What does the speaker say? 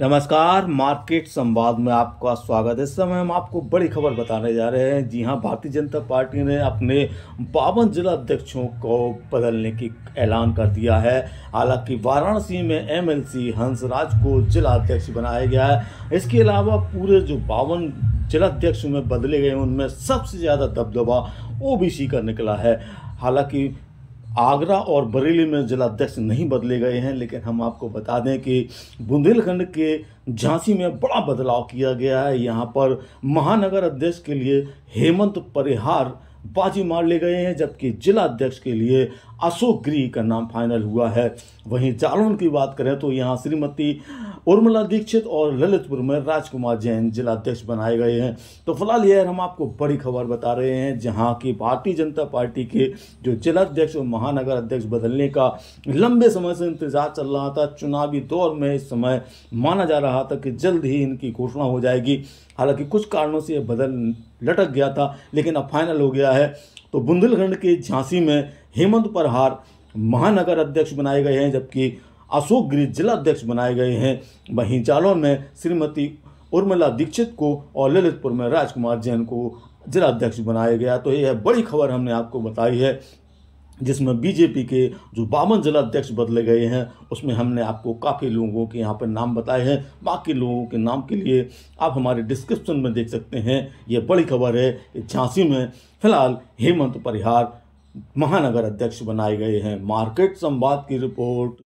नमस्कार मार्केट संवाद में आपका स्वागत है इस समय हम आपको बड़ी खबर बताने जा रहे हैं जी हां भारतीय जनता पार्टी ने अपने बावन जिला अध्यक्षों को बदलने की ऐलान कर दिया है हालांकि वाराणसी में एमएलसी हंसराज को जिला अध्यक्ष बनाया गया है इसके अलावा पूरे जो बावन जिला अध्यक्ष में बदले गए उनमें सबसे ज़्यादा दबदबा ओबीसी का निकला है हालांकि आगरा और बरेली में जिलाध्यक्ष नहीं बदले गए हैं लेकिन हम आपको बता दें कि बुंदेलखंड के झांसी में बड़ा बदलाव किया गया है यहाँ पर महानगर अध्यक्ष के लिए हेमंत परिहार बाजी मार ले गए हैं जबकि जिला अध्यक्ष के लिए अशोक गृह का नाम फाइनल हुआ है वहीं जालौन की बात करें तो यहाँ श्रीमती उर्मिला दीक्षित और ललितपुर में राजकुमार जैन जिलाध्यक्ष बनाए गए हैं तो फिलहाल यह हम आपको बड़ी खबर बता रहे हैं जहां की भारतीय जनता पार्टी के जो जिलाध्यक्ष और महानगर अध्यक्ष बदलने का लंबे समय से इंतजार चल रहा था चुनावी दौर में इस समय माना जा रहा था कि जल्द ही इनकी घोषणा हो जाएगी हालांकि कुछ कारणों से यह बदल लटक गया था लेकिन अब फाइनल हो गया है तो बुंदेलखंड के झांसी में हेमंत परहार महानगर अध्यक्ष बनाए गए हैं जबकि अशोक गिरी जिलाध्यक्ष बनाए गए हैं वहीं जालौन में श्रीमती उर्मिला दीक्षित को और ललितपुर में राजकुमार जैन को जिलाध्यक्ष बनाया गया तो यह बड़ी खबर हमने आपको बताई है जिसमें बीजेपी के जो बावन जिलाध्यक्ष बदले गए हैं उसमें हमने आपको काफ़ी लोगों के यहाँ पर नाम बताए हैं बाकी लोगों के नाम के लिए आप हमारे डिस्क्रिप्शन में देख सकते हैं ये बड़ी खबर है कि झांसी में फिलहाल हेमंत परिहार महानगर अध्यक्ष बनाए गए हैं मार्केट संवाद की रिपोर्ट